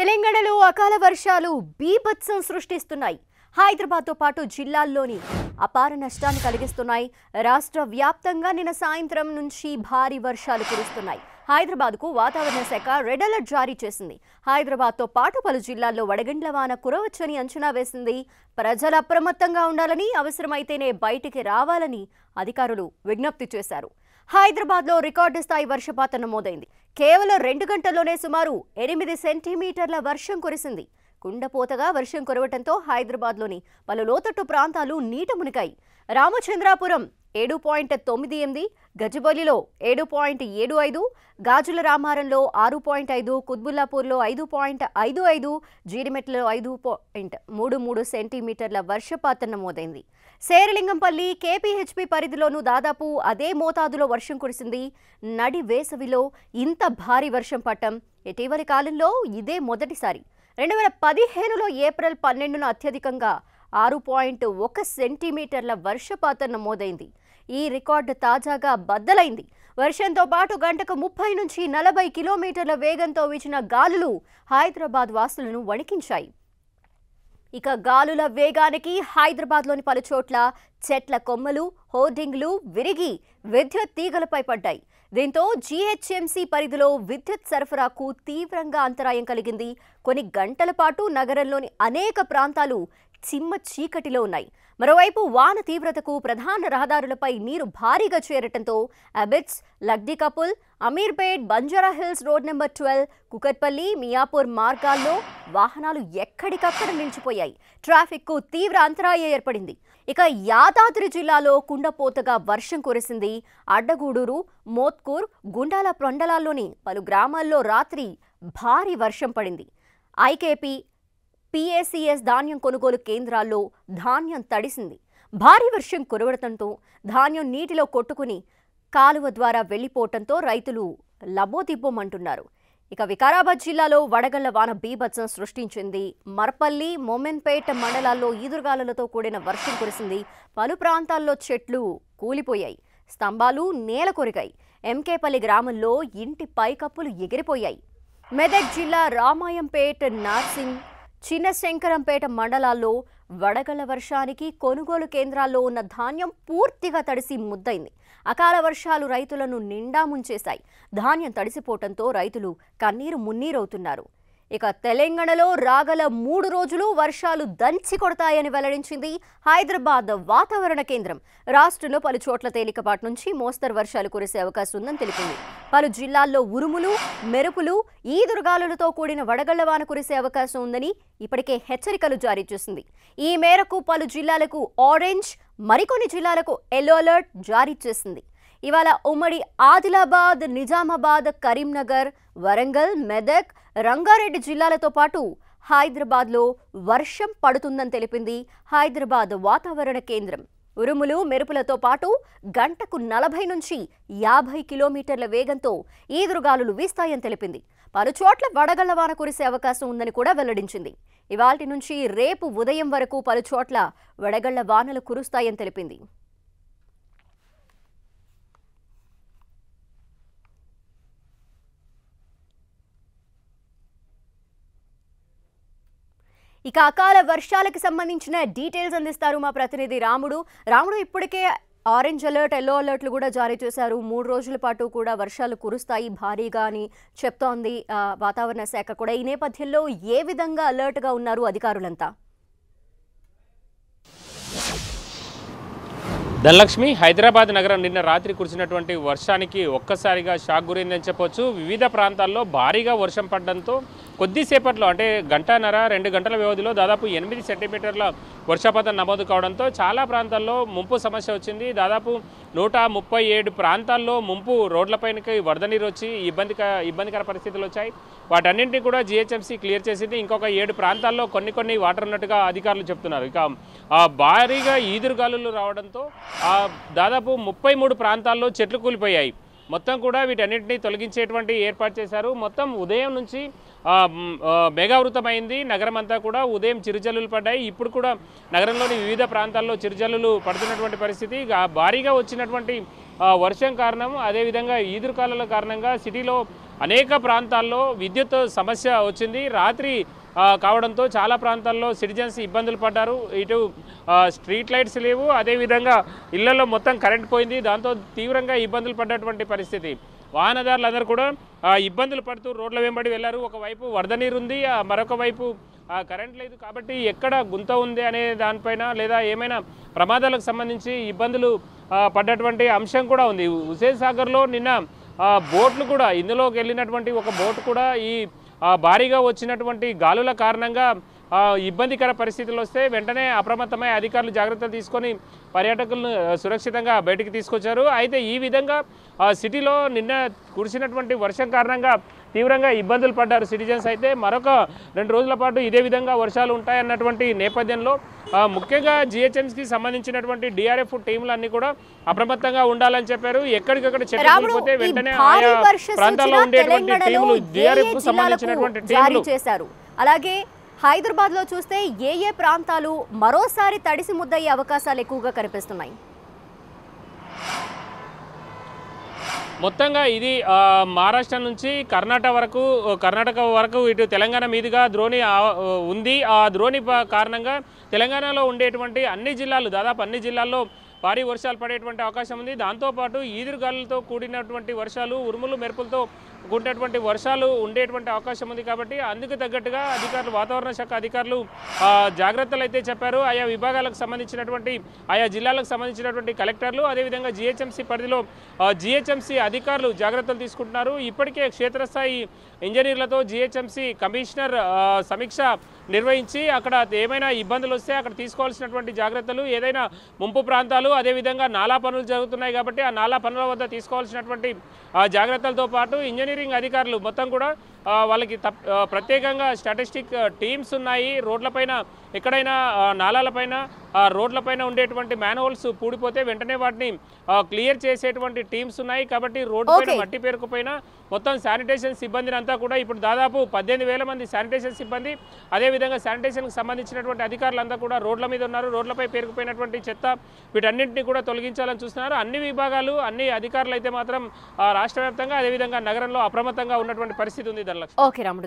తెలంగాణలో అకాల వర్షాలు బీభత్సం సృష్టిస్తున్నాయి హైదరాబాద్తో పాటు జిల్లాల్లోని అపార నష్టాన్ని కలిగిస్తున్నాయి రాష్ట్ర వ్యాప్తంగా నిన్న సాయంత్రం నుంచి భారీ వర్షాలు కురుస్తున్నాయి హైదరాబాద్కు వాతావరణ శాఖ రెడ్ అలర్ట్ జారీ చేసింది హైదరాబాద్తో పాటు పలు జిల్లాల్లో వడగండ్ల వాన కురవచ్చని అంచనా వేసింది ప్రజలు అప్రమత్తంగా ఉండాలని అవసరమైతేనే బయటికి రావాలని అధికారులు విజ్ఞప్తి చేశారు హైదరాబాద్లో రికార్డు స్థాయి వర్షపాతం నమోదైంది కేవలం రెండు గంటల్లోనే సుమారు ఎనిమిది సెంటీమీటర్ల వర్షం కురిసింది కుండపోతగా వర్షం కురవటంతో హైదరాబాద్లోని పలు లోతట్టు ప్రాంతాలు నీట మునిగాయి రామచంద్రాపురం ఏడు పాయింట్ తొమ్మిది ఎనిమిది గజబోలిలో ఏడు పాయింట్ ఏడు ఐదు గాజుల రామారంలో ఆరు పాయింట్ ఐదు కుత్బుల్లాపూర్లో ఐదు పాయింట్ ఐదు ఐదు జీడిమెట్లలో ఐదు పాయింట్ మూడు మూడు సెంటీమీటర్ల వర్షపాతం నమోదైంది శేరలింగంపల్లి కేపీహెచ్పి పరిధిలోనూ దాదాపు అదే మోతాదులో వర్షం కురిసింది నడి వేసవిలో ఇంత భారీ వర్షం పట్టం ఇటీవలి కాలంలో ఇదే మొదటిసారి రెండు వేల పదిహేనులో ఏప్రిల్ పన్నెండున అత్యధికంగా ఆరు పాయింట్ ఒక సెంటీమీటర్ల వర్షపాతం నమోదైంది ఈ రికార్డు తాజాగా బద్దలైంది వర్షంతో పాటు గంటకు ముప్పై నుంచి నలభై కిలోమీటర్ల వేగంతో వీచిన గాలులు హైదరాబాద్ వాసులను వణికించాయి ఇక గాలుల వేగానికి హైదరాబాద్లోని పలు చోట్ల చెట్ల కొమ్మలు హోర్డింగ్లు విరిగి విద్యుత్ తీగలపై పడ్డాయి దీంతో జీహెచ్ఎంసీ పరిధిలో విద్యుత్ సరఫరాకు తీవ్రంగా అంతరాయం కలిగింది కొన్ని గంటల పాటు నగరంలోని అనేక ప్రాంతాలు చిమ్మ చీకటిలో ఉన్నాయి మరోవైపు వాన తీవ్రతకు ప్రధాన రహదారులపై నీరు భారీగా చేరటంతో అబిట్స్ లగ్దికపుల్ కపుల్ Ameerpet Banjara Hills road number twelve Kukatpally Miyapur మార్గాల్లో వాహనాలు ఎక్కడికక్కడ నిలిచిపోయాయి ట్రాఫిక్కు తీవ్ర అంతరాయం ఏర్పడింది ఇక యాదాద్రి జిల్లాలో కుండపోతగా వర్షం కురిసింది అడ్డగూడూరు మోత్కూర్ గుండాల ప్రొండలాల్లోని పలు గ్రామాల్లో రాత్రి భారీ వర్షం పడింది ఐకేపీ పీఏసీఎస్ ధాన్యం కొనుగోలు కేంద్రాల్లో ధాన్యం తడిసింది భారీ వర్షం కురవడటంతో ధాన్యం నీటిలో కొట్టుకుని కాలువ ద్వారా వెళ్లిపోవటంతో రైతులు లబోదిబ్బోమంటున్నారు ఇక వికారాబాద్ జిల్లాలో వడగళ్ల వాన బీభత్సం సృష్టించింది మర్పల్లి మొమెన్పేట మండలాల్లో ఈదురుగాలులతో కూడిన వర్షం కురిసింది పలు ప్రాంతాల్లో చెట్లు కూలిపోయాయి స్తంభాలు నేల కొరిగాయి ఎంకేపల్లి గ్రామంలో ఇంటి పైకప్పులు ఎగిరిపోయాయి మెదక్ జిల్లా రామాయంపేట నార్సింగ్ చిన్న శంకరంపేట మండలాల్లో వడగల వర్షానికి కొనుగోలు కేంద్రాల్లో ఉన్న ధాన్యం పూర్తిగా తడిసి ముద్దైంది అకాల వర్షాలు రైతులను నిండా ముంచేశాయి ధాన్యం తడిసిపోవటంతో రైతులు కన్నీరు మున్నీరవుతున్నారు ఇక తెలంగాణలో రాగల మూడు రోజులు వర్షాలు దంచి కొడతాయని వెల్లడించింది హైదరాబాద్ వాతావరణ కేంద్రం రాష్ట్రంలో పలు చోట్ల తేలికపాటి నుంచి మోస్తరు వర్షాలు కురిసే అవకాశం ఉందని తెలిపింది పలు జిల్లాల్లో ఉరుములు మెరుపులు దుర్గాలతో కూడిన వడగళ్ల వాన కురిసే అవకాశం ఉందని ఇప్పటికే హెచ్చరికలు జారీ చేసింది ఈ మేరకు పలు జిల్లాలకు ఆరెంజ్ మరికొన్ని జిల్లాలకు ఎల్లో అలర్ట్ జారీ చేసింది ఇవాళ ఉమ్మడి ఆదిలాబాద్ నిజామాబాద్ కరీంనగర్ వరంగల్ మెదక్ రంగారెడ్డి జిల్లాలతో పాటు హైదరాబాద్లో వర్షం పడుతుందని తెలిపింది హైదరాబాద్ వాతావరణ కేంద్రం ఉరుములు మెరుపులతో పాటు గంటకు నలభై నుంచి యాభై కిలోమీటర్ల వేగంతో ఈదురుగాలులు వీస్తాయని తెలిపింది పలుచోట్ల వడగళ్ల వాన కురిసే అవకాశం ఉందని కూడా వెల్లడించింది ఇవాటి నుంచి రేపు ఉదయం వరకు పలుచోట్ల వడగళ్ల వానలు కురుస్తాయని తెలిపింది ఇక అకాల వర్షాలకు సంబంధించిన డీటెయిల్స్ అందిస్తారు మా ప్రతినిధి రాముడు రాముడు ఇప్పటికే ఆరెంజ్ అలర్ట్ ఎల్లో అలర్ట్లు కూడా జారీ చేశారు మూడు రోజుల పాటు కూడా వర్షాలు కురుస్తాయి భారీగా అని చెప్తోంది వాతావరణ శాఖ కూడా ఈ నేపథ్యంలో ఏ విధంగా అలర్ట్గా ఉన్నారు అధికారులంతా ధనలక్ష్మి హైదరాబాద్ నగరం నిన్న రాత్రి కురిసినటువంటి వర్షానికి ఒక్కసారిగా షాక్ గురైందని చెప్పొచ్చు వివిధ ప్రాంతాల్లో భారీగా వర్షం పడడంతో కొద్దిసేపట్లో అంటే గంటన్నర రెండు గంటల వ్యవధిలో దాదాపు ఎనిమిది సెంటీమీటర్ల వర్షపాతం నమోదు కావడంతో చాలా ప్రాంతాల్లో ముంపు సమస్య వచ్చింది దాదాపు నూట ముప్పై ఏడు ప్రాంతాల్లో ముంపు రోడ్లపైనకి వరద నీరు వచ్చి ఇబ్బందిక ఇబ్బందికర పరిస్థితులు వచ్చాయి వాటన్నింటినీ కూడా జిహెచ్ఎంసీ క్లియర్ చేసింది ఇంకొక ఏడు ప్రాంతాల్లో కొన్ని కొన్ని వాటర్ ఉన్నట్టుగా అధికారులు చెప్తున్నారు ఇక భారీగా ఈదురుగాలు రావడంతో దాదాపు ముప్పై మూడు ప్రాంతాల్లో చెట్లు కూలిపోయాయి మొత్తం కూడా వీటన్నిటినీ తొలగించేటువంటి ఏర్పాటు చేశారు మొత్తం ఉదయం నుంచి మేఘావృతమైంది నగరం అంతా కూడా ఉదయం చిరుజల్లులు పడ్డాయి ఇప్పుడు కూడా నగరంలోని వివిధ ప్రాంతాల్లో చిరుజల్లులు పడుతున్నటువంటి పరిస్థితి భారీగా వచ్చినటువంటి వర్షం కారణం అదేవిధంగా ఈదురుకాలాల కారణంగా సిటీలో అనేక ప్రాంతాల్లో విద్యుత్ సమస్య వచ్చింది రాత్రి కావడంతో చాలా ప్రాంతాల్లో సిటిజన్స్ ఇబ్బందులు పడ్డారు ఇటు స్ట్రీట్ లైట్స్ లేవు అదేవిధంగా ఇళ్లలో మొత్తం కరెంట్ పోయింది దాంతో తీవ్రంగా ఇబ్బందులు పడ్డటువంటి పరిస్థితి వాహనదారులందరూ కూడా ఇబ్బందులు పడుతూ రోడ్ల వెంబడి వెళ్ళారు ఒకవైపు వరద నీరు ఉంది మరొక వైపు కరెంట్ లేదు కాబట్టి ఎక్కడ గుంత ఉంది అనే దానిపైన లేదా ఏమైనా ప్రమాదాలకు సంబంధించి ఇబ్బందులు పడ్డటువంటి అంశం కూడా ఉంది హుసేన్ సాగర్లో నిన్న బోట్లు కూడా ఇందులోకి వెళ్ళినటువంటి ఒక బోట్ కూడా ఈ భారీగా వచ్చినటువంటి గాలుల కారణంగా ఇబ్బందికర పరిస్థితులు వస్తే వెంటనే అప్రమత్తమై అధికారులు జాగ్రత్తలు తీసుకొని పర్యాటకులను సురక్షితంగా బయటికి తీసుకొచ్చారు అయితే ఈ విధంగా సిటీలో నిన్న కురిసినటువంటి వర్షం కారణంగా తీవ్రంగా ఇబ్బందులు పడ్డారు సిటిజన్స్ అయితే మరొక రెండు రోజుల పాటు ఇదే విధంగా వర్షాలు ఉంటాయన్నటువంటి నేపథ్యంలో ముఖ్యంగా జిహెచ్ఎంసికి సంబంధించినటువంటి డిఆర్ఎఫ్ టీంలన్నీ కూడా అప్రమత్తంగా ఉండాలని చెప్పారు ఎక్కడికక్కడ చెప్పకపోతే వెంటనే ఆయా ప్రాంతాల్లో ఉండేటువంటి టీంలు డిఆర్ఎఫ్ సంబంధించినటువంటి టీంలు అలాగే హైదరాబాద్లో చూస్తే ఏ ఏ ప్రాంతాలు మరోసారి తడిసి ముద్దయ్యే అవకాశాలు ఎక్కువగా కనిపిస్తున్నాయి మొత్తంగా ఇది మహారాష్ట్ర నుంచి కర్ణాటక వరకు కర్ణాటక వరకు ఇటు తెలంగాణ మీదుగా ద్రోణి ఉంది ఆ ద్రోణి కారణంగా తెలంగాణలో ఉండేటువంటి అన్ని జిల్లాలు దాదాపు అన్ని జిల్లాల్లో భారీ వర్షాలు పడేటువంటి అవకాశం ఉంది దాంతోపాటు ఈదురుగాలులతో కూడినటువంటి వర్షాలు ఉరుములు మెరుపులతో కూడినటువంటి వర్షాలు ఉండేటువంటి అవకాశం ఉంది కాబట్టి అందుకు తగ్గట్టుగా అధికారులు వాతావరణ శాఖ అధికారులు జాగ్రత్తలు అయితే చెప్పారు ఆయా విభాగాలకు సంబంధించినటువంటి ఆయా జిల్లాలకు సంబంధించినటువంటి కలెక్టర్లు అదేవిధంగా జిహెచ్ఎంసీ పరిధిలో జిహెచ్ఎంసీ అధికారులు జాగ్రత్తలు తీసుకుంటున్నారు ఇప్పటికే క్షేత్రస్థాయి ఇంజనీర్లతో జిహెచ్ఎంసీ కమిషనర్ సమీక్ష నిర్వహించి అక్కడ ఏమైనా ఇబ్బందులు వస్తే అక్కడ తీసుకోవాల్సినటువంటి జాగ్రత్తలు ఏదైనా ముంపు ప్రాంతాలు అదేవిధంగా నాలా పనులు జరుగుతున్నాయి కాబట్టి ఆ నాలా పనుల వద్ద తీసుకోవాల్సినటువంటి జాగ్రత్తలతో పాటు ఇంజనీరింగ్ అధికారులు మొత్తం కూడా వాళ్ళకి తప్ ప్రత్యేకంగా స్టాటిస్టిక్ టీమ్స్ ఉన్నాయి రోడ్లపైన ఎక్కడైనా నాళాలపైన రోడ్లపైన ఉండేటువంటి మ్యాన్హోల్స్ పూడిపోతే వెంటనే వాటిని క్లియర్ చేసేటువంటి టీమ్స్ ఉన్నాయి కాబట్టి రోడ్డు పైన మట్టి పేరుకుపోయిన మొత్తం శానిటేషన్ సిబ్బందిని అంతా కూడా ఇప్పుడు దాదాపు పద్దెనిమిది వేల మంది శానిటేషన్ సిబ్బంది అదేవిధంగా శానిటేషన్కి సంబంధించినటువంటి అధికారులంతా కూడా రోడ్ల మీద ఉన్నారు రోడ్లపై పేరుకుపోయినటువంటి చెత్త వీటన్నింటినీ కూడా తొలగించాలని చూస్తున్నారు అన్ని విభాగాలు అన్ని అధికారులు అయితే మాత్రం రాష్ట్ర వ్యాప్తంగా అదేవిధంగా నగరంలో అప్రమత్తంగా ఉన్నటువంటి పరిస్థితి ఉంది Okay, oh,